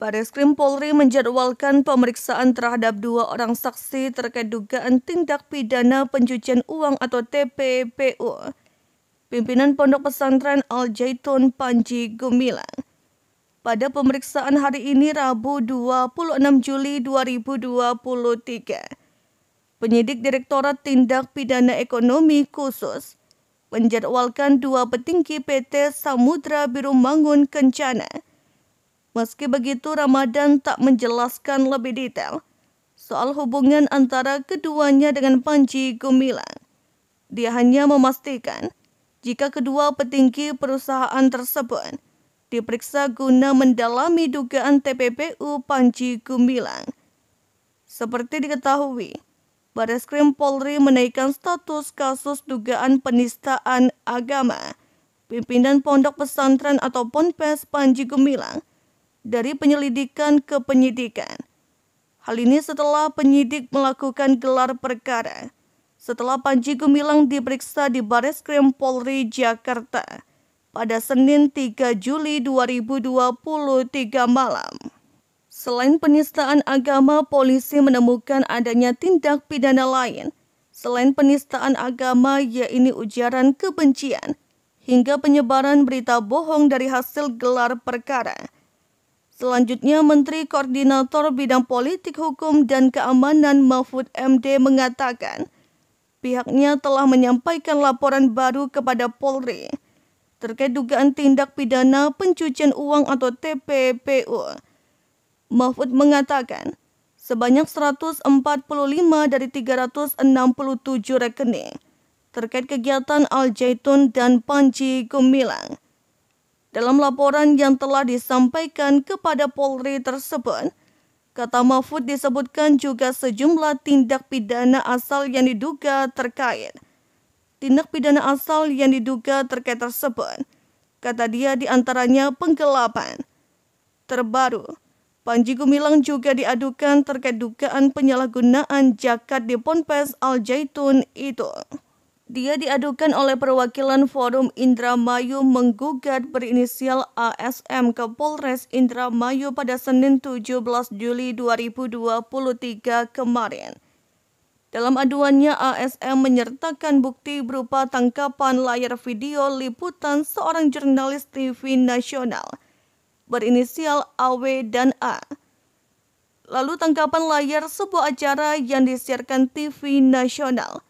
Baris Krim Polri menjadwalkan pemeriksaan terhadap dua orang saksi terkait dugaan tindak pidana pencucian uang atau TPPU. Pimpinan Pondok Pesantren Al Jaitun Panji Gumilang. Pada pemeriksaan hari ini Rabu 26 Juli 2023. Penyidik Direktorat Tindak Pidana Ekonomi Khusus menjadwalkan dua petinggi PT Samudra Biru Mangun Kencana Meski begitu, Ramadan tak menjelaskan lebih detail soal hubungan antara keduanya dengan Panji Gumilang. Dia hanya memastikan jika kedua petinggi perusahaan tersebut diperiksa guna mendalami dugaan TPPU Panji Gumilang. Seperti diketahui, Baris Krim Polri menaikkan status kasus dugaan penistaan agama. Pimpinan Pondok Pesantren atau Ponpes Panji Gumilang dari penyelidikan ke penyidikan. Hal ini setelah penyidik melakukan gelar perkara. Setelah Panji Gumilang diperiksa di Baris Krim Polri, Jakarta pada Senin 3 Juli 2023 malam. Selain penistaan agama, polisi menemukan adanya tindak pidana lain. Selain penistaan agama, yaitu ujaran kebencian, hingga penyebaran berita bohong dari hasil gelar perkara Selanjutnya, Menteri Koordinator Bidang Politik, Hukum, dan Keamanan Mahfud MD mengatakan, pihaknya telah menyampaikan laporan baru kepada Polri terkait dugaan tindak pidana pencucian uang atau TPPU. Mahfud mengatakan, sebanyak 145 dari 367 rekening terkait kegiatan Al Jaitun dan Panji Gumilang dalam laporan yang telah disampaikan kepada Polri tersebut, kata Mahfud disebutkan juga sejumlah tindak pidana asal yang diduga terkait. Tindak pidana asal yang diduga terkait tersebut, kata dia diantaranya penggelapan. Terbaru, Panji Gumilang juga diadukan terkait dugaan penyalahgunaan jakat di Ponpes Al Zaitun itu. Dia diadukan oleh perwakilan Forum Indramayu menggugat berinisial ASM ke Polres Indramayu pada Senin 17 Juli 2023 kemarin. Dalam aduannya, ASM menyertakan bukti berupa tangkapan layar video liputan seorang jurnalis TV nasional berinisial AW dan A. Lalu tangkapan layar sebuah acara yang disiarkan TV nasional –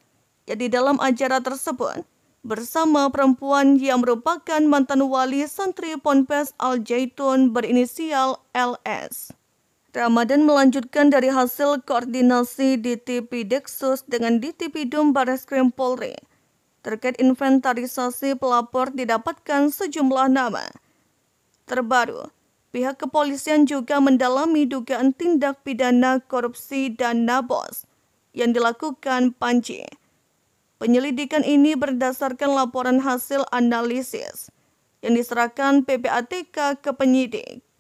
jadi di dalam acara tersebut, bersama perempuan yang merupakan mantan wali santri Ponpes Al Jaitun berinisial LS. Ramadan melanjutkan dari hasil koordinasi DTP Deksus dengan DTP Dum Bareskrim Polri. Terkait inventarisasi pelapor didapatkan sejumlah nama. Terbaru, pihak kepolisian juga mendalami dugaan tindak pidana korupsi dan nabos yang dilakukan Panji. Penyelidikan ini berdasarkan laporan hasil analisis yang diserahkan PPATK ke penyidik.